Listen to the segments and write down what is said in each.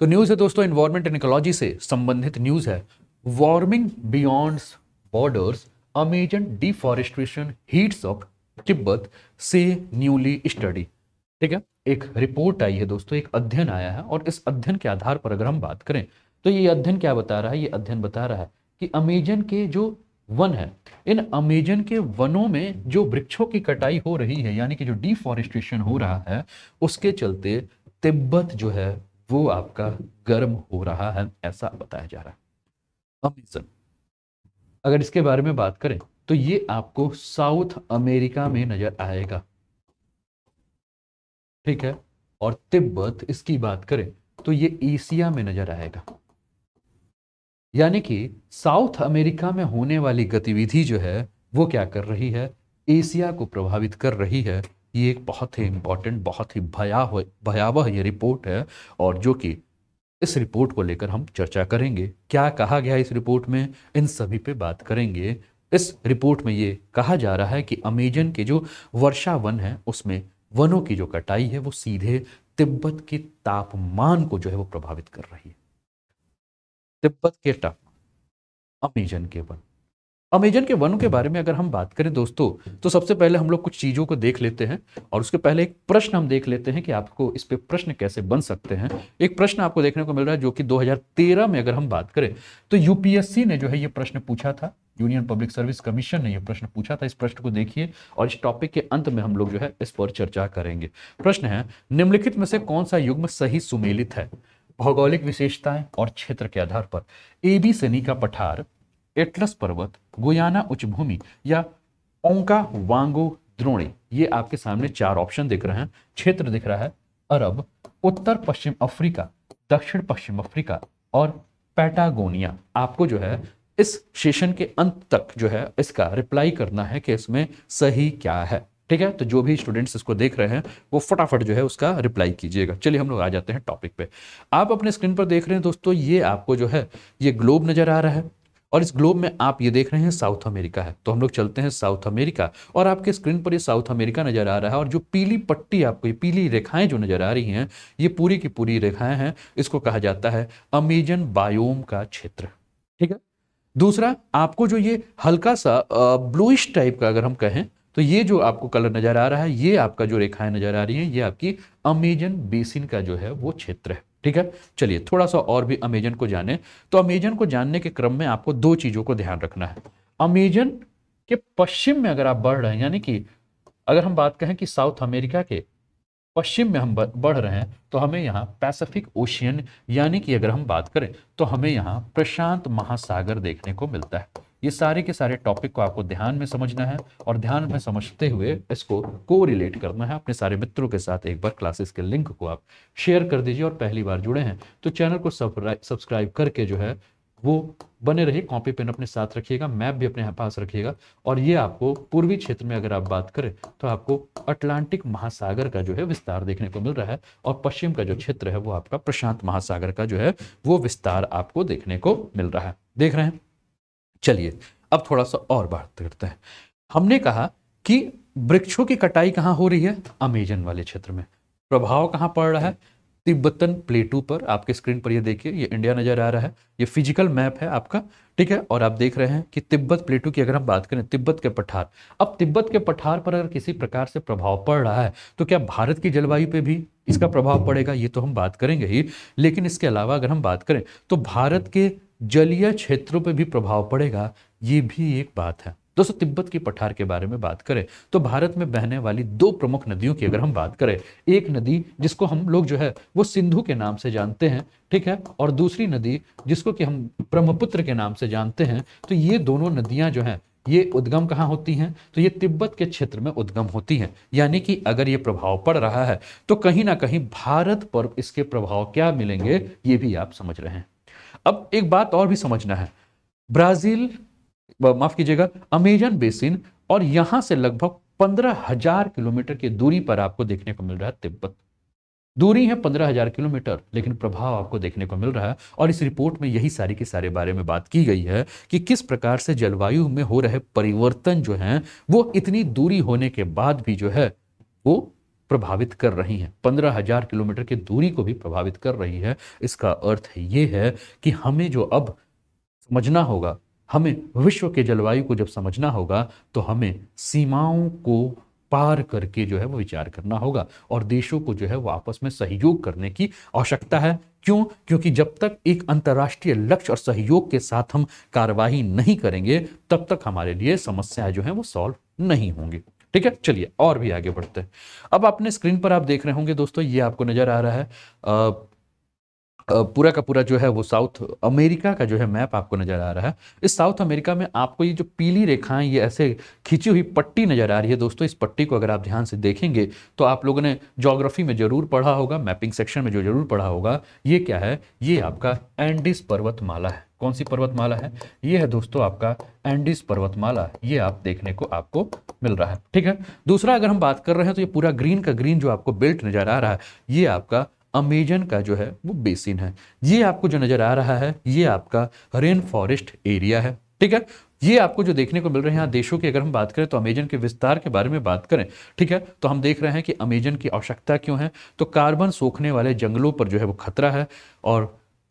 तो न्यूज़ है दोस्तों इन्वायरमेंट एंड इकोलॉजी से संबंधित न्यूज़ है warming beyond borders Amazon deforestation heats of Tibet से न्यूली स्टडी ठीक है एक रिपोर्ट आई है दोस्तों एक अध्ययन आया है और इस अध्ययन के आधार पर अगर हम बात करें तो ये अध्ययन क्या बता रहा है ये अध्ययन बता रहा है कि अमेजन के जो वन है इन अमेजन के वनों में जो वृक्षों की कटाई हो रही है यानी कि जो डिफॉरेस्ट्रेशन हो रहा है उसके चलते तिब्बत जो है वो आपका गर्म हो रहा है ऐसा बताया जा रहा है अमेजन अगर इसके बारे में बात करें तो ये आपको साउथ अमेरिका में नजर आएगा ठीक है और तिब्बत इसकी बात करें तो ये एशिया में नजर आएगा यानी कि साउथ अमेरिका में होने वाली गतिविधि जो है वो क्या कर रही है एशिया को प्रभावित कर रही है ये एक बहुत ही इम्पोर्टेंट बहुत ही भयावह भयावह ये रिपोर्ट है और जो कि इस रिपोर्ट को लेकर हम चर्चा करेंगे क्या कहा गया इस रिपोर्ट में इन सभी पे बात करेंगे इस रिपोर्ट में ये कहा जा रहा है कि अमेजन के जो वर्षा वन है उसमें वनों की जो कटाई है वो सीधे तिब्बत के तापमान को जो है वो प्रभावित कर रही है तिब्बत के तापमान अमेजन के वन अमेजन के वनों के बारे में अगर हम बात करें दोस्तों तो सबसे पहले हम लोग कुछ चीज़ों को देख लेते हैं और उसके पहले एक प्रश्न हम देख लेते हैं कि आपको इस पे प्रश्न कैसे बन सकते हैं एक प्रश्न आपको देखने को मिल रहा है जो कि 2013 में अगर हम बात करें तो यूपीएससी ने जो है ये प्रश्न पूछा था यूनियन पब्लिक सर्विस कमीशन ने यह प्रश्न पूछा था इस प्रश्न को देखिए और इस टॉपिक के अंत में हम लोग जो है इस पर चर्चा करेंगे प्रश्न है निम्नलिखित में से कौन सा युग्म सही सुमेलित है भौगोलिक विशेषताएं और क्षेत्र के आधार पर ए बी सनी का पठार एटलस पर्वत गोयाना उच्च भूमि या ओंका वांगो द्रोणी ये आपके सामने चार ऑप्शन दिख रहे हैं क्षेत्र दिख रहा है अरब उत्तर पश्चिम अफ्रीका दक्षिण पश्चिम अफ्रीका और पैटागोनिया आपको जो है इस सेशन के अंत तक जो है इसका रिप्लाई करना है कि इसमें सही क्या है ठीक है तो जो भी स्टूडेंट्स इसको देख रहे हैं वो फटाफट जो है उसका रिप्लाई कीजिएगा चलिए हम लोग आ जाते हैं टॉपिक पे आप अपने स्क्रीन पर देख रहे हैं दोस्तों ये आपको जो है ये ग्लोब नज़र आ रहा है और इस ग्लोब में आप ये देख रहे हैं साउथ अमेरिका है तो हम लोग चलते हैं साउथ अमेरिका और आपके स्क्रीन पर ये साउथ अमेरिका नज़र आ रहा है और जो पीली पट्टी आपको ये पीली रेखाएं जो नज़र आ रही हैं ये पूरी की पूरी रेखाएं हैं इसको कहा जाता है अमेजन बायोम का क्षेत्र ठीक है दूसरा आपको जो ये हल्का सा ब्लूइश टाइप का अगर हम कहें तो ये जो आपको कलर नज़र आ रहा है ये आपका जो रेखाएं नज़र आ रही हैं ये आपकी अमेजन बेसिन का जो है वो क्षेत्र है ठीक है चलिए थोड़ा सा और भी अमेजन को जाने तो अमेजन को जानने के क्रम में आपको दो चीज़ों को ध्यान रखना है अमेजन के पश्चिम में अगर आप बढ़ रहे हैं यानी कि अगर हम बात कहें कि साउथ अमेरिका के पश्चिम में हम बढ़ रहे हैं तो हमें यहाँ पैसिफिक ओशियन यानी कि अगर हम बात करें तो हमें यहाँ प्रशांत महासागर देखने को मिलता है ये सारे के सारे टॉपिक को आपको ध्यान में समझना है और ध्यान में समझते हुए इसको को रिलेट करना है अपने सारे मित्रों के साथ एक बार क्लासेस के लिंक को आप शेयर कर दीजिए और पहली बार जुड़े हैं तो चैनल को सब्सक्राइब करके जो है वो बने रहिए कॉपी पेन अपने साथ रखिएगा मैप भी अपने पास रखिएगा और ये आपको पूर्वी क्षेत्र में अगर आप बात करें तो आपको अटलांटिक महासागर का जो है विस्तार देखने को मिल रहा है और पश्चिम का जो क्षेत्र है वो आपका प्रशांत महासागर का जो है वो विस्तार आपको देखने को मिल रहा है देख रहे हैं चलिए अब थोड़ा सा और बात करते हैं हमने कहा कि वृक्षों की कटाई कहाँ हो रही है अमेजन वाले क्षेत्र में प्रभाव कहाँ पड़ रहा है तिब्बतन प्लेटू पर आपके स्क्रीन पर ये देखिए ये इंडिया नज़र आ रहा है ये फिजिकल मैप है आपका ठीक है और आप देख रहे हैं कि तिब्बत प्लेटू की अगर हम बात करें तिब्बत के पठार अब तिब्बत के पठार पर अगर किसी प्रकार से प्रभाव पड़ रहा है तो क्या भारत की जलवायु पे भी इसका प्रभाव पड़ेगा ये तो हम बात करेंगे ही लेकिन इसके अलावा अगर हम बात करें तो भारत के जलीय क्षेत्रों पर भी प्रभाव पड़ेगा ये भी एक बात है दोस्तों तिब्बत की पठार के बारे में बात करें तो भारत में बहने वाली दो प्रमुख नदियों की अगर हम बात करें एक नदी जिसको हम लोग जो है वो सिंधु के नाम से जानते हैं ठीक है और दूसरी नदी जिसको कि हम ब्रह्मपुत्र के नाम से जानते हैं तो ये दोनों नदियां जो हैं ये उद्गम कहाँ होती हैं तो ये तिब्बत के क्षेत्र में उद्गम होती हैं यानी कि अगर ये प्रभाव पड़ रहा है तो कहीं ना कहीं भारत पर इसके प्रभाव क्या मिलेंगे ये भी आप समझ रहे हैं अब एक बात और भी समझना है ब्राज़ील माफ़ कीजिएगा अमेजन बेसिन और यहां से लगभग पंद्रह हजार किलोमीटर की दूरी पर आपको देखने को मिल रहा है तिब्बत दूरी है पंद्रह हजार किलोमीटर लेकिन प्रभाव आपको देखने को मिल रहा है और इस रिपोर्ट में यही सारी के सारे बारे में बात की गई है कि किस प्रकार से जलवायु में हो रहे परिवर्तन जो हैं वो इतनी दूरी होने के बाद भी जो है वो प्रभावित कर रही हैं पंद्रह हजार किलोमीटर की दूरी को भी प्रभावित कर रही है इसका अर्थ ये है कि हमें जो अब समझना होगा हमें विश्व के जलवायु को जब समझना होगा तो हमें सीमाओं को पार करके जो है वो विचार करना होगा और देशों को जो है वो आपस में सहयोग करने की आवश्यकता है क्यों क्योंकि जब तक एक अंतर्राष्ट्रीय लक्ष्य और सहयोग के साथ हम कार्यवाही नहीं करेंगे तब तक हमारे लिए समस्याएं जो है वो सॉल्व नहीं होंगी ठीक है चलिए और भी आगे बढ़ते हैं अब अपने स्क्रीन पर आप देख रहे होंगे दोस्तों ये आपको नजर आ रहा है आ, पूरा का पूरा जो है वो साउथ अमेरिका का जो है मैप आपको नज़र आ रहा है इस साउथ अमेरिका में आपको ये जो पीली रेखाएं ये ऐसे खींची हुई पट्टी नज़र आ रही है दोस्तों इस पट्टी को अगर आप ध्यान से देखेंगे तो आप लोगों ने जोग्राफी में ज़रूर पढ़ा होगा मैपिंग सेक्शन में जो जरूर पढ़ा होगा ये क्या है ये आपका एंडिस पर्वतमाला है कौन सी पर्वतमाला है ये है दोस्तों आपका एंडीज पर्वतमाला ये आप देखने को आपको मिल रहा है ठीक है दूसरा अगर हम बात कर रहे हैं तो ये पूरा ग्रीन का ग्रीन जो आपको बेल्ट नजर आ रहा है ये आपका अमेजन का जो है वो बेसिन है ये आपको जो नज़र आ रहा है ये आपका रेन फॉरेस्ट एरिया है ठीक है ये आपको जो देखने को मिल रहे हैं यहाँ देशों की अगर हम बात करें तो अमेजन के विस्तार के बारे में बात करें ठीक है तो हम देख रहे हैं कि अमेजन की आवश्यकता क्यों है तो कार्बन सोखने वाले जंगलों पर जो है वो खतरा है और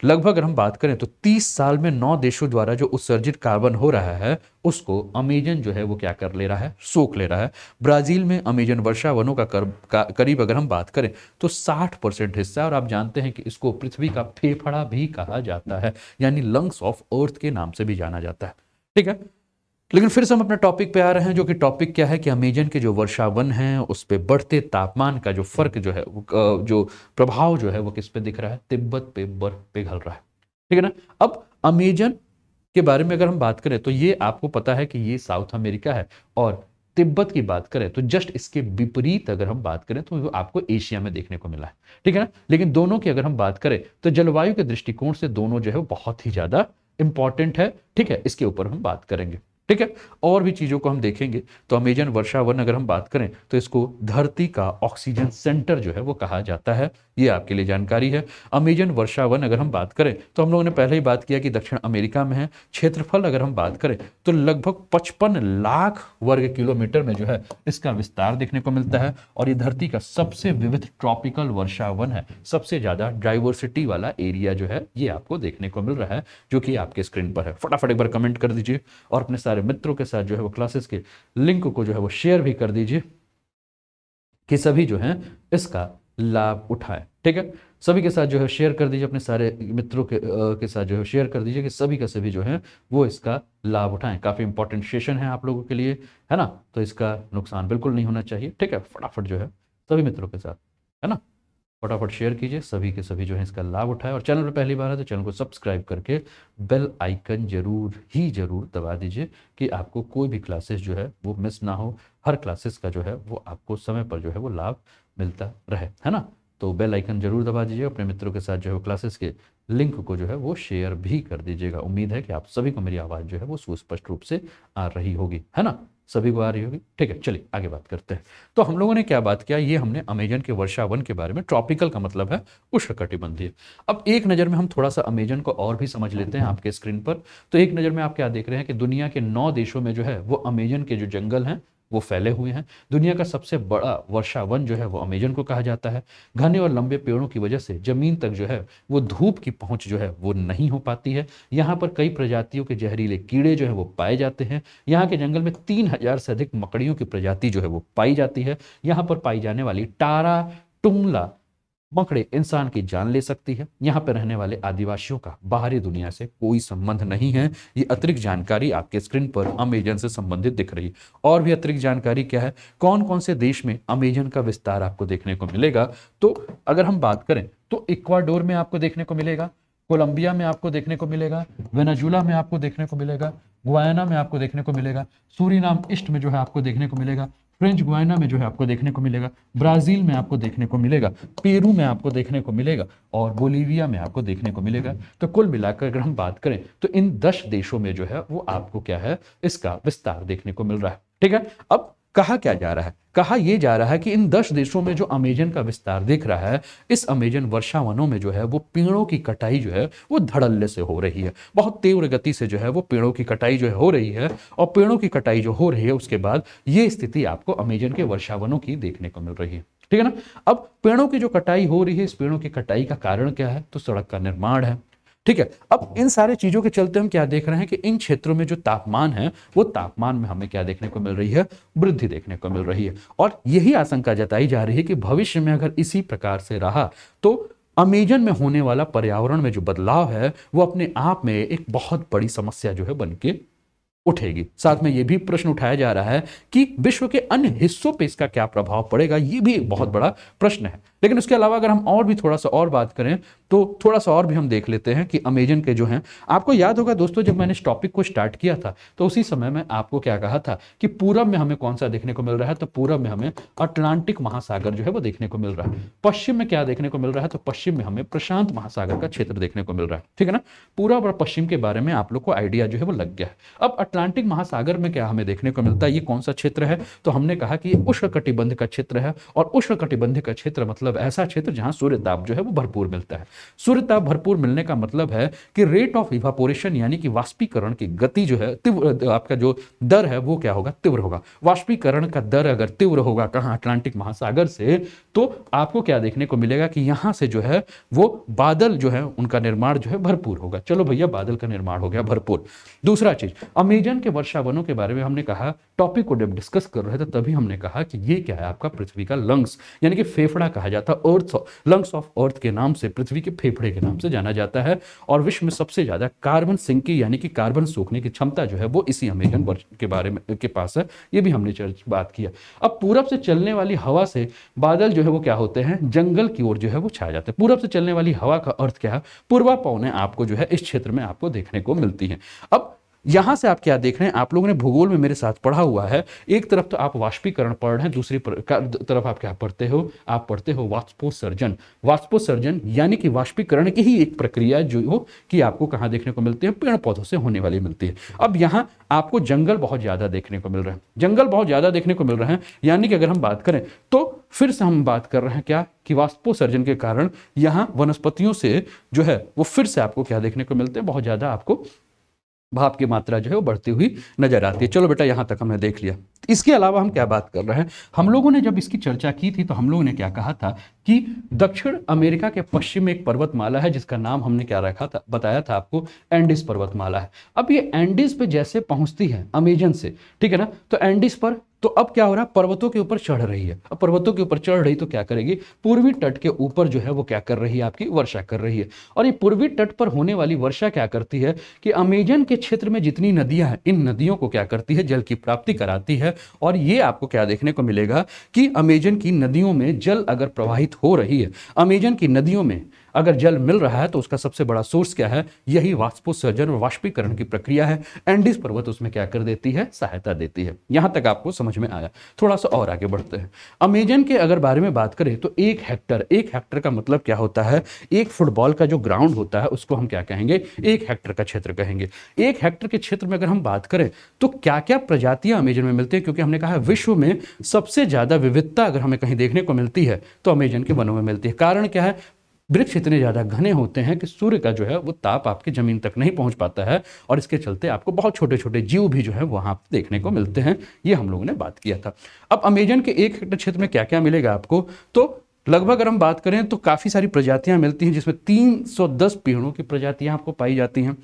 लगभग अगर हम बात करें तो 30 साल में नौ देशों द्वारा जो उत्सर्जित कार्बन हो रहा है उसको अमेजन जो है वो क्या कर ले रहा है सोख ले रहा है ब्राजील में अमेजन वर्षा वनों का, कर, का करीब अगर हम बात करें तो 60 परसेंट हिस्सा और आप जानते हैं कि इसको पृथ्वी का फेफड़ा भी कहा जाता है यानी लंग्स ऑफ अर्थ के नाम से भी जाना जाता है ठीक है लेकिन फिर से हम अपने टॉपिक पे आ रहे हैं जो कि टॉपिक क्या है कि अमेजन के जो वर्षावन हैं उस पर बढ़ते तापमान का जो फर्क जो है जो प्रभाव जो है वो किस पे दिख रहा है तिब्बत पे बर्फ पिघल रहा है ठीक है ना अब अमेजन के बारे में अगर हम बात करें तो ये आपको पता है कि ये साउथ अमेरिका है और तिब्बत की बात करें तो जस्ट इसके विपरीत अगर हम बात करें तो आपको एशिया में देखने को मिला है ठीक है ना लेकिन दोनों की अगर हम बात करें तो जलवायु के दृष्टिकोण से दोनों जो है बहुत ही ज़्यादा इंपॉर्टेंट है ठीक है इसके ऊपर हम बात करेंगे ठीक है और भी चीज़ों को हम देखेंगे तो अमेजन वर्षा वन अगर हम बात करें तो इसको धरती का ऑक्सीजन सेंटर जो है वो कहा जाता है ये आपके लिए जानकारी है अमेजन वर्षा वन अगर हम बात करें तो हम लोगों ने पहले ही बात किया कि दक्षिण अमेरिका में है क्षेत्रफल अगर हम बात करें तो लगभग पचपन लाख वर्ग किलोमीटर में जो है इसका विस्तार देखने को मिलता है और ये धरती का सबसे विविध ट्रॉपिकल वर्षा वन है सबसे ज़्यादा डाइवर्सिटी वाला एरिया जो है ये आपको देखने को मिल रहा है जो कि आपके स्क्रीन पर है फटाफट एक बार कमेंट कर दीजिए और अपने सारे सारे मित्रों के साथ जो है वो क्लासेस के लिंक को जो है वो शेयर भी कर दीजिए कि सभी जो है इसका लाभ उठाए ठीक है सभी के साथ जो है शेयर कर दीजिए अपने सारे मित्रों के आ, के साथ जो है शेयर कर दीजिए कि सभी का सभी जो है वो इसका लाभ उठाएं काफ़ी इंपॉर्टेंट सेशन है आप लोगों के लिए है ना तो इसका नुकसान बिल्कुल नहीं होना चाहिए ठीक है फटाफट जो है सभी मित्रों के साथ है ना फटाफट शेयर कीजिए सभी के सभी जो है इसका लाभ उठाए और चैनल पर पहली बार है तो चैनल को सब्सक्राइब करके बेल आइकन जरूर ही जरूर दबा दीजिए कि आपको कोई भी क्लासेस जो है वो मिस ना हो हर क्लासेस का जो है वो आपको समय पर जो है वो लाभ मिलता रहे है ना तो बेल आइकन जरूर दबा दीजिए अपने मित्रों के साथ जो है वो क्लासेस के लिंक को जो है वो शेयर भी कर दीजिएगा उम्मीद है कि आप सभी को मेरी आवाज़ जो है वो सुस्पष्ट रूप से आ रही होगी है ना सभी को आ रही होगी ठीक है चलिए आगे बात करते हैं तो हम लोगों ने क्या बात किया ये हमने अमेजन के वर्षा वन के बारे में ट्रॉपिकल का मतलब है उष्णकटिबंधीय अब एक नज़र में हम थोड़ा सा अमेजन को और भी समझ लेते हैं आपके स्क्रीन पर तो एक नज़र में आप क्या देख रहे हैं कि दुनिया के नौ देशों में जो है वो अमेजन के जो जंगल हैं वो फैले हुए हैं दुनिया का सबसे बड़ा वर्षा वन जो है वो अमेजन को कहा जाता है घने और लंबे पेड़ों की वजह से ज़मीन तक जो है वो धूप की पहुंच जो है वो नहीं हो पाती है यहाँ पर कई प्रजातियों के जहरीले कीड़े जो है वो पाए जाते हैं यहाँ के जंगल में तीन हज़ार से अधिक मकड़ियों की प्रजाति जो है वो पाई जाती है यहाँ पर पाई जाने वाली टारा टुमला मकड़े इंसान की जान ले सकती है यहाँ पर रहने वाले आदिवासियों का बाहरी दुनिया से कोई संबंध नहीं है ये अतिरिक्त जानकारी आपके स्क्रीन पर अमेजन से संबंधित दिख रही और भी अतिरिक्त जानकारी क्या है कौन कौन से देश में अमेजन का विस्तार आपको देखने को मिलेगा तो अगर हम बात करें तो इक्वाडोर में आपको देखने को मिलेगा कोलंबिया में आपको देखने को मिलेगा वेनाजुला में आपको देखने को मिलेगा गुआना में आपको देखने को मिलेगा सूरी ईस्ट में जो है आपको देखने को मिलेगा फ्रेंच गुआना में जो है आपको देखने को मिलेगा ब्राज़ील में आपको देखने को मिलेगा पेरू में आपको देखने को मिलेगा और बोलीविया में आपको देखने को मिलेगा तो कुल मिलाकर अगर हम बात करें तो इन दस देशों में जो है वो आपको क्या है इसका विस्तार देखने को मिल रहा है ठीक है अब कहा क्या जा रहा है कहा यह जा रहा है कि इन दस देशों में जो अमेजन का विस्तार दिख रहा है इस अमेजन वर्षा वनों में जो है वो पेड़ों की कटाई जो है वो धड़ल्ले से हो रही है बहुत तीव्र गति से जो है वो पेड़ों की कटाई जो है हो रही है और पेड़ों की कटाई जो हो रही है उसके बाद ये स्थिति आपको अमेजन के वर्षा वनों की देखने को मिल रही है ठीक है ना अब पेड़ों की जो कटाई हो रही है इस पेड़ों की कटाई का कारण क्या है तो सड़क का निर्माण है ठीक है अब इन सारे चीजों के चलते हम क्या देख रहे हैं कि इन क्षेत्रों में जो तापमान है वो तापमान में हमें क्या देखने को मिल रही है वृद्धि देखने को मिल रही है और यही आशंका जताई जा रही है कि भविष्य में अगर इसी प्रकार से रहा तो अमेजन में होने वाला पर्यावरण में जो बदलाव है वो अपने आप में एक बहुत बड़ी समस्या जो है बन के उठेगी साथ में ये भी प्रश्न उठाया जा रहा है कि विश्व के अन्य हिस्सों पे इसका क्या प्रभाव पड़ेगा ये भी एक बहुत बड़ा प्रश्न है लेकिन उसके अलावा अगर हम और भी थोड़ा सा और बात करें तो थोड़ा सा और भी हम देख लेते हैं कि अमेजन के जो हैं आपको याद होगा दोस्तों जब मैंने इस टॉपिक को स्टार्ट किया था तो उसी समय में आपको क्या कहा था कि पूरब में हमें कौन सा देखने को मिल रहा है तो पूरब में हमें अटलांटिक महासागर जो है वो देखने को मिल रहा है पश्चिम में क्या देखने को मिल रहा है तो पश्चिम में हमें प्रशांत महासागर का क्षेत्र देखने को मिल रहा है ठीक है ना पूरब और पश्चिम के बारे में आप लोग को आइडिया जो है वो लग गया है अब अटलांटिक महासागर में क्या हमें देखने को मिलता है ये कौन सा क्षेत्र है तो हमने कहा कि उष्ण कटिबंध का क्षेत्र है और उष्ण कटिबंध का क्षेत्र मतलब ऐसा क्षेत्र जहां सूर्य ताप जो है वो भरपूर मिलता है सूर्य ताप भरपूर मिलने का मतलब है कि रेट ऑफ इवापोरेशन यानी कि वाष्पीकरण की गति जो है तीव्र आपका जो दर है वो क्या होगा तीव्र होगा वाष्पीकरण का दर अगर तीव्र होगा कहाँ अटलांटिक महासागर से तो आपको क्या देखने को मिलेगा कि यहाँ से जो है वो बादल जो है उनका निर्माण जो है भरपूर होगा चलो भैया बादल का निर्माण हो गया भरपूर दूसरा चीज अमेजन के वर्षावनों के बारे में हमने कहा टॉपिक को जब डिस्कस कर रहे थे तभी हमने कहा कि ये क्या है आपका पृथ्वी का लंग्स यानी कि फेफड़ा कहा जाता अर्थ लंग्स ऑफ अर्थ के नाम से पृथ्वी के फेफड़े के नाम से जाना जाता है और विश्व में सबसे ज़्यादा कार्बन सिंह की यानी कि कार्बन सूखने की क्षमता जो है वो इसी अमेजन वर्ष के बारे में के पास है ये भी हमने चर्च बात किया अब पूरब से चलने वाली हवा से बादल जो है वो क्या होते हैं जंगल की ओर जो है वो छा जाते हैं पूरब से चलने वाली हवा का अर्थ क्या है पूर्वा पौने आपको जो है इस क्षेत्र में आपको देखने को मिलती है अब यहां से आप क्या देख रहे हैं आप लोगों ने भूगोल में मेरे साथ पढ़ा हुआ है एक तरफ तो आप वाष्पीकरण पढ़ रहे हैं दूसरी तरफ आप क्या पढ़ते हो आप पढ़ते हो वाष्पोसर्जन वाष्पोसर्जन यानी कि वाष्पीकरण की ही एक प्रक्रिया जो हो कि आपको कहाँ देखने को मिलती है पेड़ पौधों से होने वाली मिलती है अब यहाँ आपको जंगल बहुत ज़्यादा देखने को मिल रहे हैं जंगल बहुत ज़्यादा देखने को मिल रहे हैं यानी कि अगर हम बात करें तो फिर से हम बात कर रहे हैं क्या कि वाष्पोसर्जन के कारण यहाँ वनस्पतियों से जो है वो फिर से आपको क्या देखने को मिलते हैं बहुत ज़्यादा आपको भाप की मात्रा जो है वो बढ़ती हुई नजर आती है चलो बेटा यहाँ तक हमने देख लिया इसके अलावा हम क्या बात कर रहे हैं हम लोगों ने जब इसकी चर्चा की थी तो हम लोगों ने क्या कहा था कि दक्षिण अमेरिका के पश्चिम में एक पर्वतमाला है जिसका नाम हमने क्या रखा था बताया था आपको एंडिस पर्वतमाला है अब ये एंडिस पे जैसे पहुंचती है अमेजन से ठीक है ना तो एंडिस पर तो अब क्या हो रहा है पर्वतों के ऊपर चढ़ रही है अब पर्वतों के ऊपर चढ़ रही तो क्या करेगी पूर्वी तट के ऊपर जो है वो क्या कर रही है आपकी वर्षा कर रही है और ये पूर्वी तट पर होने वाली वर्षा क्या करती है कि अमेजन के क्षेत्र में जितनी नदियां हैं इन नदियों को क्या करती है जल की प्राप्ति कराती है और ये आपको क्या देखने को मिलेगा कि अमेजन की नदियों में जल अगर प्रवाहित हो रही है अमेजन की नदियों में अगर जल मिल रहा है तो उसका सबसे बड़ा सोर्स क्या है यही वाष्पोत्सर्जन वाष्पीकरण की प्रक्रिया है एंडिस पर्वत उसमें क्या कर देती है सहायता देती है यहां तक आपको समझ में आया थोड़ा सा और आगे बढ़ते हैं अमेजन के अगर बारे में बात करें तो एक हेक्टर एक हेक्टर का मतलब क्या होता है एक फुटबॉल का जो ग्राउंड होता है उसको हम क्या कहेंगे एक हेक्टर का क्षेत्र कहेंगे एक हेक्टर के क्षेत्र में अगर हम बात करें तो क्या क्या प्रजातियां अमेजन में मिलती है क्योंकि हमने कहा विश्व में सबसे ज़्यादा विविधता अगर हमें कहीं देखने को मिलती है तो अमेजन के वनों में मिलती है कारण क्या है वृक्ष इतने ज़्यादा घने होते हैं कि सूर्य का जो है वो ताप आपकी ज़मीन तक नहीं पहुँच पाता है और इसके चलते आपको बहुत छोटे छोटे जीव भी जो है वहाँ देखने को मिलते हैं ये हम लोगों ने बात किया था अब अमेजन के एक हेक्टर क्षेत्र में क्या क्या मिलेगा आपको तो लगभग अगर हम बात करें तो काफ़ी सारी प्रजातियां मिलती हैं जिसमें तीन पेड़ों की प्रजातियां आपको पाई जाती हैं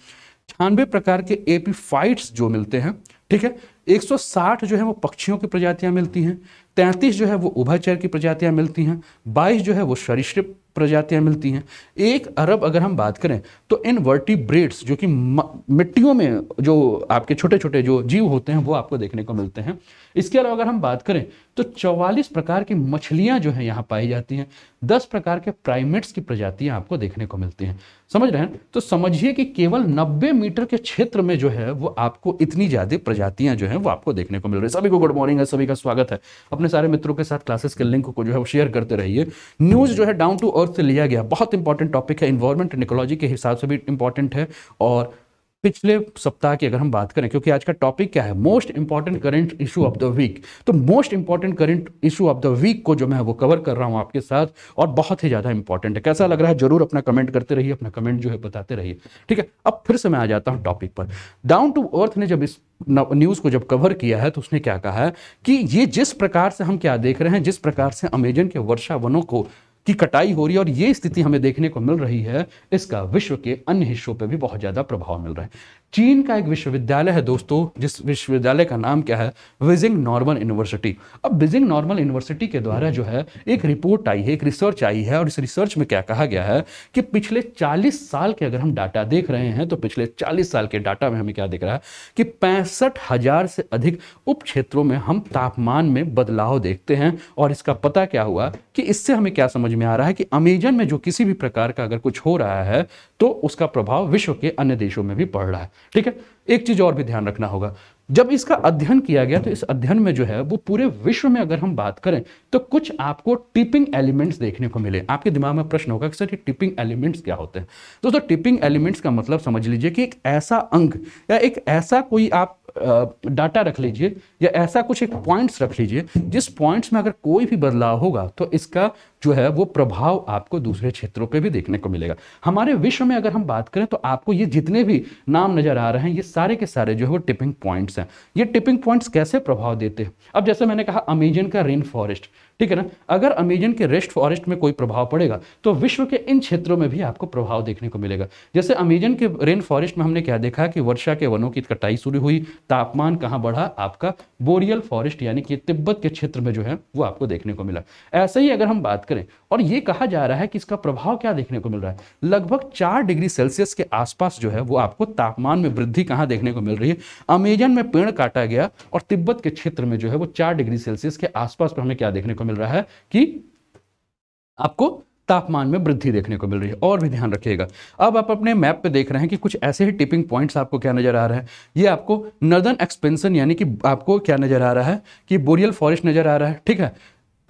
छानबे प्रकार के एपीफाइट्स जो मिलते हैं ठीक है 160 जो है वो पक्षियों की प्रजातियां मिलती हैं 33 जो है वो उभयचर की प्रजातियां मिलती हैं 22 जो है वो सरिश्रिप प्रजातियां मिलती हैं एक अरब अगर हम बात करें तो इन वर्टिब्रेट्स जो कि मिट्टियों में जो आपके छोटे छोटे जो जीव होते हैं वो आपको देखने को मिलते हैं इसके अलावा अगर हम बात करें तो 44 प्रकार की मछलियां जो है यहाँ पाई जाती हैं 10 प्रकार के प्राइमेट्स की प्रजातियां आपको देखने को मिलती हैं समझ रहे हैं तो समझिए कि केवल 90 मीटर के क्षेत्र में जो है वो आपको इतनी ज़्यादा प्रजातियां जो है वो आपको देखने को मिल रही है सभी को गुड मॉर्निंग है सभी का स्वागत है अपने सारे मित्रों के साथ क्लासेस के लिंक को जो है वो शेयर करते रहिए न्यूज़ जो है डाउन टू अर्थ से लिया गया बहुत इंपॉर्टेंट टॉपिक है इन्वायरमेंट एंड इकोलॉजी के हिसाब से भी इंपॉर्टेंट है और पिछले सप्ताह की अगर हम बात करें क्योंकि आज का टॉपिक क्या है most important current issue of the week तो most important current issue of the week को जो मैं वो कवर कर रहा हूं आपके साथ और बहुत ही ज़्यादा इंपॉर्टेंट है कैसा लग रहा है जरूर अपना कमेंट करते रहिए अपना कमेंट जो है बताते रहिए ठीक है अब फिर से मैं आ जाता हूँ टॉपिक पर डाउन टू अर्थ ने जब इस न्यूज़ को जब कवर किया है तो उसने क्या कहा है कि ये जिस प्रकार से हम क्या देख रहे हैं जिस प्रकार से अमेजन के वर्षा वनों को की कटाई हो रही है और ये स्थिति हमें देखने को मिल रही है इसका विश्व के अन्य हिस्सों पर भी बहुत ज़्यादा प्रभाव मिल रहा है चीन का एक विश्वविद्यालय है दोस्तों जिस विश्वविद्यालय का नाम क्या है विजिंग नॉर्मल यूनिवर्सिटी अब विजिंग नॉर्मल यूनिवर्सिटी के द्वारा जो है एक रिपोर्ट आई है एक रिसर्च आई है और इस रिसर्च में क्या कहा गया है कि पिछले 40 साल के अगर हम डाटा देख रहे हैं तो पिछले 40 साल के डाटा में हमें क्या देख रहा है कि पैंसठ हजार से अधिक उप क्षेत्रों में हम तापमान में बदलाव देखते हैं और इसका पता क्या हुआ कि इससे हमें क्या समझ में आ रहा है कि अमेजन में जो किसी भी प्रकार का अगर कुछ हो रहा है तो उसका प्रभाव विश्व के अन्य देशों में भी पड़ रहा है ठीक है एक चीज और भी ध्यान रखना होगा जब इसका अध्ययन किया गया तो इस अध्ययन में जो है वो पूरे विश्व में अगर हम बात करें तो कुछ आपको टिपिंग एलिमेंट्स देखने को मिले आपके दिमाग में प्रश्न होगा कि सर ये टिपिंग एलिमेंट्स क्या होते हैं दोस्तों टिपिंग एलिमेंट्स का मतलब समझ लीजिए कि एक ऐसा अंग या एक ऐसा कोई आप डाटा रख लीजिए या ऐसा कुछ एक पॉइंट्स रख लीजिए जिस पॉइंट्स में अगर कोई भी बदलाव होगा तो इसका जो है वो प्रभाव आपको दूसरे क्षेत्रों पे भी देखने को मिलेगा हमारे विश्व में अगर हम बात करें तो आपको ये जितने भी नाम नज़र आ रहे हैं ये सारे के सारे जो है वो टिपिंग पॉइंट्स हैं ये टिपिंग पॉइंट्स कैसे प्रभाव देते हैं अब जैसे मैंने कहा अमेजन का रेन फॉरेस्ट ठीक है ना अगर अमेजन के रेस्ट फॉरेस्ट में कोई प्रभाव पड़ेगा तो विश्व के इन क्षेत्रों में भी आपको प्रभाव देखने को मिलेगा जैसे अमेजन के रेन फॉरेस्ट में हमने क्या देखा कि वर्षा के वनों की कटाई शुरू हुई तापमान कहाँ बढ़ा आपका बोरियल फॉरेस्ट यानी कि तिब्बत के क्षेत्र में जो है वो आपको देखने को मिला ऐसे ही अगर हम बात करें और ये कहा जा रहा है कि इसका प्रभाव क्या देखने को मिल रहा है लगभग चार डिग्री सेल्सियस के आसपास जो है वो आपको तापमान में वृद्धि कहाँ देखने को मिल रही है अमेजन में पेड़ काटा गया और तिब्बत के क्षेत्र में जो है वो चार डिग्री सेल्सियस के आसपास पर हमें क्या देखने को मिल मिल रहा है कि आपको तापमान में वृद्धि देखने को मिल रही है और भी ध्यान रखिएगा अब आप अपने मैप पे देख रहे हैं कि कुछ ऐसे ही टिपिंग पॉइंट्स आपको क्या नज़र आ रहा है ये आपको नर्दन एक्सपेंशन यानी कि आपको क्या नज़र आ रहा है कि बोरियल फॉरेस्ट नज़र आ रहा है ठीक है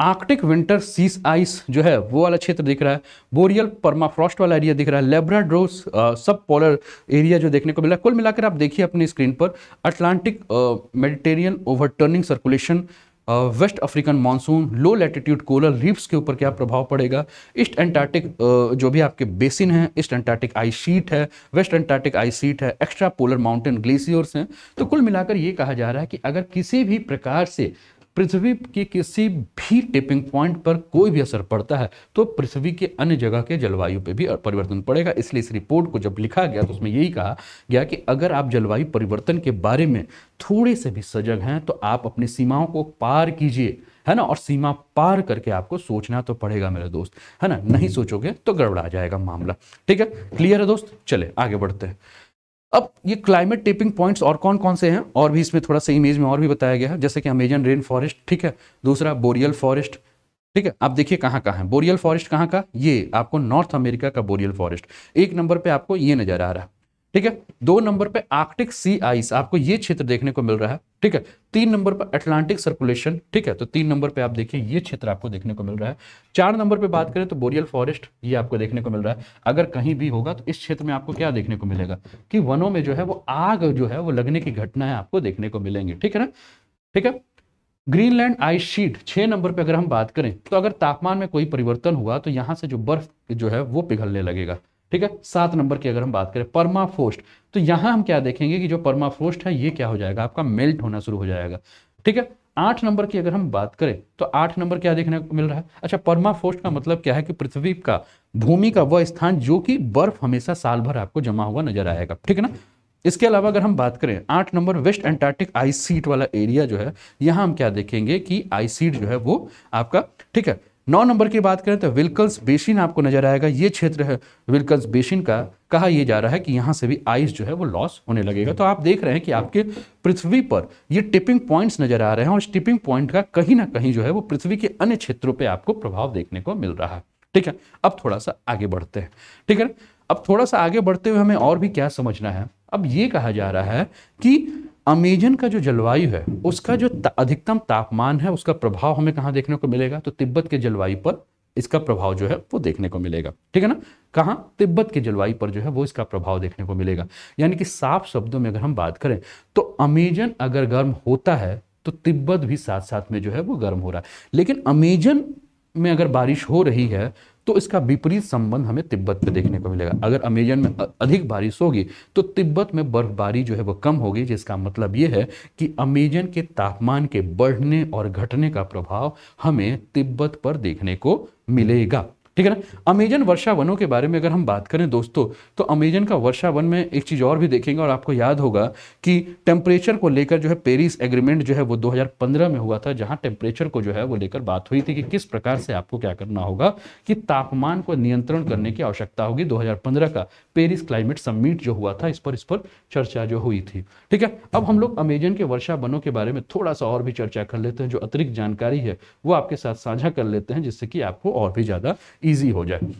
आर्कटिक विंटर सीस आइस जो है वो वाला क्षेत्र दिख रहा है बोरियल परमाफ्रॉस्ट वाला एरिया दिख रहा है लेब्राड्रोस सब पोलर एरिया जो देखने को मिला कुल मिलाकर आप देखिए अपनी स्क्रीन पर अटलांटिक मेडिटेरियन overturning circulation West African monsoon low latitude coral reefs के ऊपर क्या प्रभाव पड़ेगा ईस्ट एंटार्टिक जो भी आपके बेसिन है ईस्ट एंटार्टिक आई शीट है वेस्ट एंटार्टिक आई शीट है एक्स्ट्रा पोलर माउंटेन ग्लेशियर्स हैं तो कुल मिलाकर ये कहा जा रहा है कि अगर किसी भी प्रकार से पृथ्वी के किसी भी टिपिंग पॉइंट पर कोई भी असर पड़ता है तो पृथ्वी के अन्य जगह के जलवायु पे भी परिवर्तन पड़ेगा इसलिए इस रिपोर्ट को जब लिखा गया तो उसमें यही कहा गया कि अगर आप जलवायु परिवर्तन के बारे में थोड़े से भी सजग हैं तो आप अपनी सीमाओं को पार कीजिए है ना और सीमा पार करके आपको सोचना तो पड़ेगा मेरे दोस्त है ना नहीं हम्म। सोचोगे तो गड़बड़ा जाएगा मामला ठीक है क्लियर है दोस्त चले आगे बढ़ते हैं अब ये क्लाइमेट टिपिंग पॉइंट्स और कौन कौन से हैं और भी इसमें थोड़ा सा इमेज में और भी बताया गया है जैसे कि अमेजन रेन फॉरेस्ट ठीक है दूसरा बोरियल फॉरेस्ट ठीक है आप देखिए कहाँ कहाँ है बोरियल फॉरेस्ट कहाँ का ये आपको नॉर्थ अमेरिका का बोरियल फॉरेस्ट एक नंबर पे आपको ये नजर आ रहा है ठीक है दो नंबर पे आर्कटिक सी आइस आपको ये क्षेत्र देखने को मिल रहा है ठीक है तीन नंबर पर अटलांटिक सर्कुलेशन ठीक है तो तीन नंबर पे आप देखिए ये क्षेत्र आपको देखने को मिल रहा है चार नंबर पे बात करें तो बोरियल फॉरेस्ट ये आपको देखने को मिल रहा है अगर कहीं भी होगा तो इस क्षेत्र में आपको क्या देखने को मिलेगा कि वनों में जो है वो आग जो है वो लगने की घटनाएं आपको देखने को मिलेंगी ठीक है ना ठीक है ग्रीनलैंड आइस शीट छह नंबर पे अगर हम बात करें तो अगर तापमान में कोई परिवर्तन हुआ तो यहां से जो बर्फ जो है वो पिघलने लगेगा ठीक है सात नंबर की अगर हम बात करें परमाफोस्ट तो यहां हम क्या देखेंगे कि जो परमाफोस्ट है ये क्या हो जाएगा आपका मेल्ट होना शुरू हो जाएगा ठीक है आठ नंबर की अगर हम बात करें तो आठ नंबर क्या देखने को मिल रहा है अच्छा परमाफोस्ट का मतलब क्या है कि पृथ्वी का भूमि का वह स्थान जो कि बर्फ हमेशा साल भर आपको जमा हुआ नजर आएगा ठीक है ना इसके अलावा अगर हम बात करें आठ number West Antarctic ice sheet वाला एरिया जो है यहां हम क्या देखेंगे कि आइस सीट जो है वो आपका ठीक है नौ नंबर की बात करें तो विल्कल्स बेसिन आपको नजर आएगा ये क्षेत्र है विल्कल्स बेसिन का कहा यह जा रहा है कि यहाँ से भी आइस जो है वो लॉस होने लगेगा तो आप देख रहे हैं कि आपके पृथ्वी पर ये टिपिंग पॉइंट्स नजर आ रहे हैं और इस टिपिंग पॉइंट का कहीं ना कहीं जो है वो पृथ्वी के अन्य क्षेत्रों पर आपको प्रभाव देखने को मिल रहा है ठीक है अब थोड़ा सा आगे बढ़ते हैं ठीक है अब थोड़ा सा आगे बढ़ते हुए हमें और भी क्या समझना है अब ये कहा जा रहा है कि अमेजन का जो जलवायु है उसका जो ता, अधिकतम तापमान है उसका प्रभाव हमें कहाँ देखने को मिलेगा तो तिब्बत के जलवायु पर इसका प्रभाव जो है वो देखने को मिलेगा ठीक है ना कहाँ तिब्बत के जलवायु पर जो है वो इसका प्रभाव देखने को मिलेगा यानी कि साफ शब्दों में अगर हम बात करें तो अमेजन अगर गर्म होता है तो तिब्बत भी साथ साथ में जो है वो गर्म हो रहा है लेकिन अमेजन में अगर बारिश हो रही है तो इसका विपरीत संबंध हमें तिब्बत में देखने को मिलेगा अगर अमेजन में अधिक बारिश होगी तो तिब्बत में बर्फबारी जो है वह कम होगी जिसका मतलब ये है कि अमेजन के तापमान के बढ़ने और घटने का प्रभाव हमें तिब्बत पर देखने को मिलेगा ठीक है ना अमेजन वर्षा वनों के बारे में अगर हम बात करें दोस्तों तो अमेजन का वर्षा वन में एक चीज़ और भी देखेंगे और आपको याद होगा कि टेम्परेचर को लेकर जो है पेरिस एग्रीमेंट जो है वो 2015 में हुआ था जहां टेम्परेचर को जो है वो लेकर बात हुई थी कि किस प्रकार से आपको क्या करना होगा कि तापमान को नियंत्रण करने की आवश्यकता होगी दो का पेरिस क्लाइमेट समिट जो हुआ था इस पर इस पर चर्चा जो हुई थी ठीक है अब हम लोग अमेजन के वर्षा वनों के बारे में थोड़ा सा और भी चर्चा कर लेते हैं जो अतिरिक्त जानकारी है वो आपके साथ साझा कर लेते हैं जिससे कि आपको और भी ज़्यादा ईजी हो जाए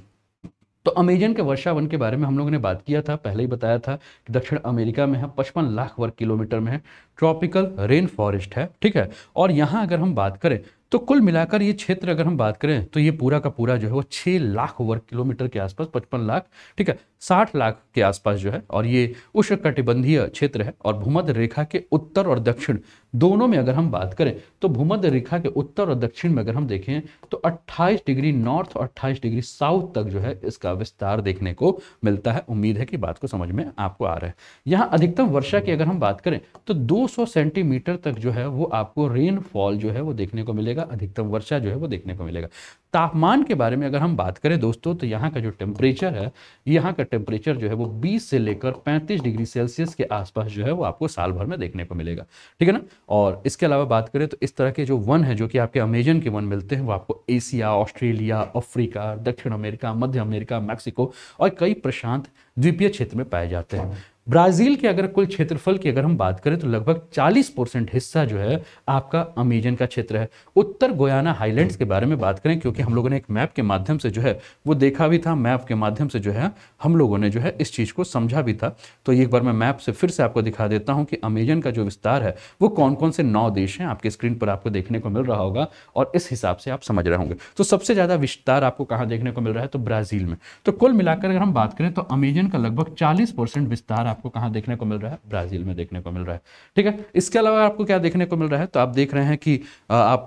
तो अमेजन के वर्षा वन के बारे में हम लोगों ने बात किया था पहले ही बताया था कि दक्षिण अमेरिका में है पचपन लाख वर्ग किलोमीटर में है ट्रॉपिकल रेन फॉरेस्ट है ठीक है और यहाँ अगर हम बात करें तो कुल मिलाकर ये क्षेत्र अगर हम बात करें तो ये पूरा का पूरा जो है वो छः लाख वर्ग किलोमीटर के आसपास पचपन लाख ठीक है साठ लाख के आसपास जो है और ये उष्ण कटिबंधीय क्षेत्र है और भूमध्य रेखा के उत्तर और दक्षिण दोनों में अगर हम बात करें तो भूमध्य रेखा के उत्तर और दक्षिण में अगर हम देखें तो अट्ठाईस डिग्री नॉर्थ और अट्ठाईस डिग्री साउथ तक जो है इसका विस्तार देखने को मिलता है उम्मीद है कि बात को समझ में आपको आ रहा है यहाँ अधिकतम वर्षा की अगर हम बात करें तो दो सेंटीमीटर तक जो है वो आपको रेनफॉल जो है वो देखने को मिलेगा मिलेगा अधिकतम वर्षा जो है वो देखने को मिलेगा तापमान के बारे में अगर हम बात करें दोस्तों तो यहाँ का जो टेम्परेचर है यहाँ का टेम्परेचर जो है वो 20 से लेकर 35 डिग्री सेल्सियस के आसपास जो है वो आपको साल भर में देखने को मिलेगा ठीक है ना और इसके अलावा बात करें तो इस तरह के जो वन है जो कि आपके अमेजन के वन मिलते हैं वो आपको एशिया ऑस्ट्रेलिया अफ्रीका दक्षिण अमेरिका मध्य अमेरिका मैक्सिको और कई प्रशांत द्वीपीय क्षेत्र में पाए जाते हैं ब्राज़ील के अगर कुल क्षेत्रफल की अगर हम बात करें तो लगभग 40 परसेंट हिस्सा जो है आपका अमेजन का क्षेत्र है उत्तर गोयाना हाईलैंड्स के बारे में बात करें क्योंकि हम लोगों ने एक मैप के माध्यम से जो है वो देखा भी था मैप के माध्यम से जो है हम लोगों ने जो है इस चीज़ को समझा भी था तो एक बार मैं मैप से फिर से आपको दिखा देता हूँ कि अमेजन का जो विस्तार है वो कौन कौन से नौ देश हैं आपके स्क्रीन पर आपको देखने को मिल रहा होगा और इस हिसाब से आप समझ रहे होंगे तो सबसे ज़्यादा विस्तार आपको कहाँ देखने को मिल रहा है तो ब्राज़ील में तो कुल मिलाकर अगर हम बात करें तो अमेजन का लगभग चालीस विस्तार आपको कहाँ देखने को मिल रहा है ब्राज़ील में देखने को मिल रहा है ठीक है इसके अलावा आपको क्या देखने को मिल रहा है तो आप देख रहे हैं कि आप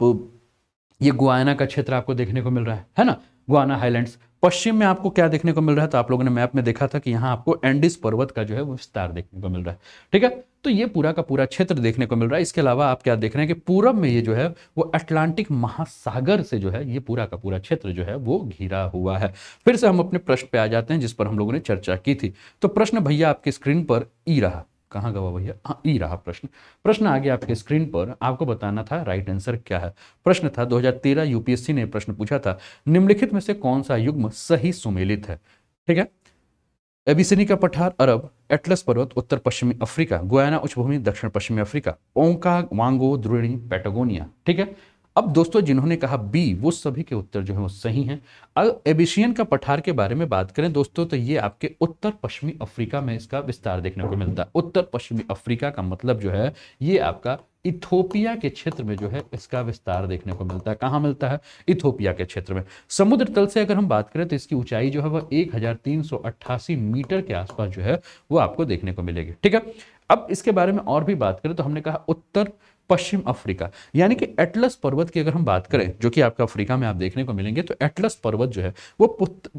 ये गुआना का क्षेत्र आपको देखने को मिल रहा है है ना गुआना हाईलैंड्स पश्चिम में आपको क्या देखने को मिल रहा है तो आप लोगों ने मैप में देखा था कि यहाँ आपको एंडिस पर्वत का जो है वो विस्तार देखने को मिल रहा है ठीक है तो ये पूरा का पूरा क्षेत्र देखने को मिल रहा है इसके अलावा आप क्या देख रहे हैं कि पूरब में ये जो है वो अटलांटिक महासागर से जो है ये पूरा का पूरा क्षेत्र जो है वो घिरा हुआ है फिर से हम अपने प्रश्न पे आ जाते हैं जिस पर हम लोगों ने चर्चा की थी तो प्रश्न भैया आपकी स्क्रीन पर ई रहा कहाँ गवा भैया हाँ ई रहा प्रश्न प्रश्न आ गया आपके स्क्रीन पर आपको बताना था राइट आंसर क्या है प्रश्न था 2013 यूपीएससी ने प्रश्न पूछा था निम्नलिखित में से कौन सा युग्म सही सुमेलित है ठीक है एबिसिनी का पठार अरब एटलस पर्वत उत्तर पश्चिमी अफ्रीका गोयाना भूमि दक्षिण पश्चिमी अफ्रीका ओंका वांगो द्रोणी पैटागोनिया ठीक है अब दोस्तों जिन्होंने कहा बी वो सभी के उत्तर जो है वो सही हैं अब एबिशियन का पठार के बारे में बात करें दोस्तों तो ये आपके उत्तर पश्चिमी अफ्रीका में इसका विस्तार देखने को मिलता है उत्तर पश्चिमी अफ्रीका का मतलब जो है ये आपका इथोपिया के क्षेत्र में जो है इसका विस्तार देखने को मिलता है कहाँ मिलता है इथोपिया के क्षेत्र में समुद्र तल से अगर हम बात करें तो इसकी ऊंचाई जो है वह एक मीटर के आसपास जो है वो आपको देखने को मिलेगी ठीक है अब इसके बारे में और भी बात करें तो हमने कहा उत्तर पश्चिम अफ्रीका यानी कि एटलस पर्वत की अगर हम बात करें जो कि आपका अफ्रीका में आप देखने को मिलेंगे तो एटलस पर्वत जो है वो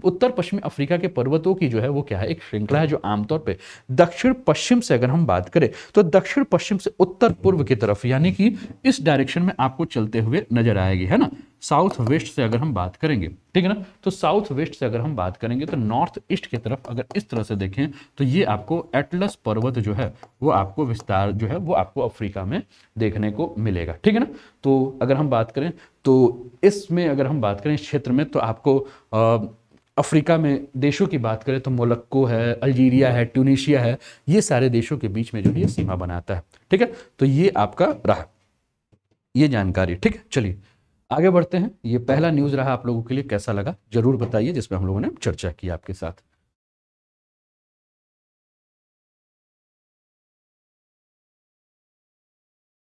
उत्तर पश्चिम अफ्रीका के पर्वतों की जो है वो क्या है एक श्रृंखला है जो आमतौर पर दक्षिण पश्चिम से अगर हम बात करें तो दक्षिण पश्चिम से उत्तर पूर्व की तरफ यानी कि इस डायरेक्शन में आपको चलते हुए नजर आएगी है ना साउथ वेस्ट से अगर हम बात करेंगे ठीक है ना तो साउथ वेस्ट से अगर हम बात करेंगे तो नॉर्थ ईस्ट की तरफ अगर इस तरह से देखें तो ये आपको एटलस पर्वत जो है वो आपको विस्तार जो है वो आपको अफ्रीका में देखने को मिलेगा ठीक है ना तो अगर हम बात करें तो इसमें अगर हम बात करें क्षेत्र में तो आपको आ, अफ्रीका में देशों की बात करें तो मोलक्को है अल्जीरिया है ट्यूनिशिया है ये सारे देशों के बीच में जो है ये सीमा बनाता है ठीक है तो ये आपका रहा ये जानकारी ठीक है चलिए आगे बढ़ते हैं ये पहला न्यूज़ रहा आप लोगों के लिए कैसा लगा जरूर बताइए जिसमें हम लोगों ने चर्चा की आपके साथ